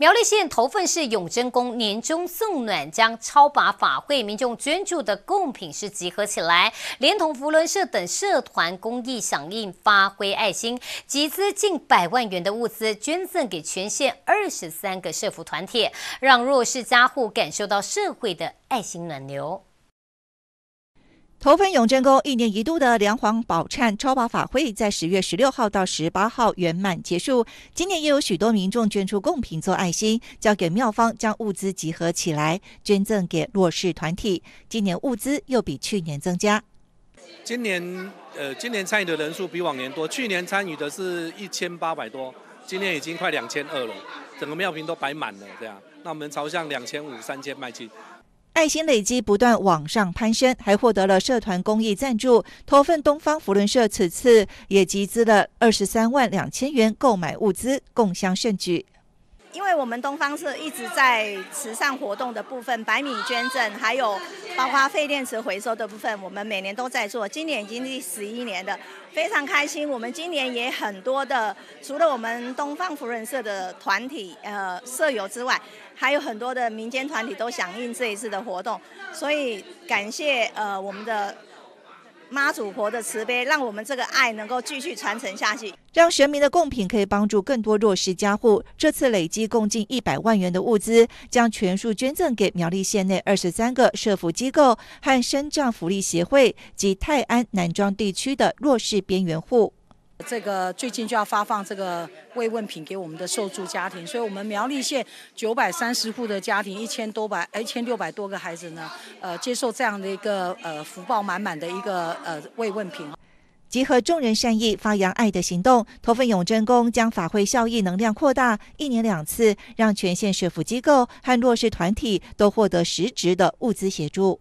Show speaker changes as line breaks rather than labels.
苗栗县头份市永贞宫年终送暖将超拔法会民众捐助的贡品是集合起来，连同福伦社等社团公益响应，发挥爱心，集资近百万元的物资捐赠给全县二十三个社福团体，让弱势家户感受到社会的爱心暖流。
投分永贞宫一年一度的梁皇宝忏超拔法会在十月十六号到十八号圆满结束。今年也有许多民众捐出贡品做爱心，交给庙方将物资集合起来捐赠给弱势团体。今年物资又比去年增加。
今年呃，今年参与的人数比往年多。去年参与的是一千八百多，今年已经快两千二了，整个庙坪都摆满了这样。那我们朝向两千五、三千迈进。
爱心累积不断往上攀升，还获得了社团公益赞助。投份东方福伦社此次也集资了二十三万两千元购买物资，共襄盛举。
因为我们东方社一直在慈善活动的部分，百米捐赠，还有包括废电池回收的部分，我们每年都在做，今年已经第十一年了，非常开心。我们今年也很多的，除了我们东方福人社的团体呃社友之外，还有很多的民间团体都响应这一次的活动，所以感谢呃我们的。妈祖婆的慈悲，让我们这个爱能够继续传承下去，
让神明的贡品可以帮助更多弱势家户。这次累计共近一百万元的物资，将全数捐赠给苗栗县内二十三个社福机构和深藏福利协会及泰安南庄地区的弱势边缘
户。这个最近就要发放这个慰问品给我们的受助家庭，所以，我们苗栗县九百三十户的家庭，一千多百，一千六百多个孩子呢，呃，接受这样的一个呃福报满满的一个呃慰问品。
集合众人善意，发扬爱的行动，投奋永贞宫将法会效益能量扩大，一年两次，让全县学府机构和弱势团体都获得实质的物资协助。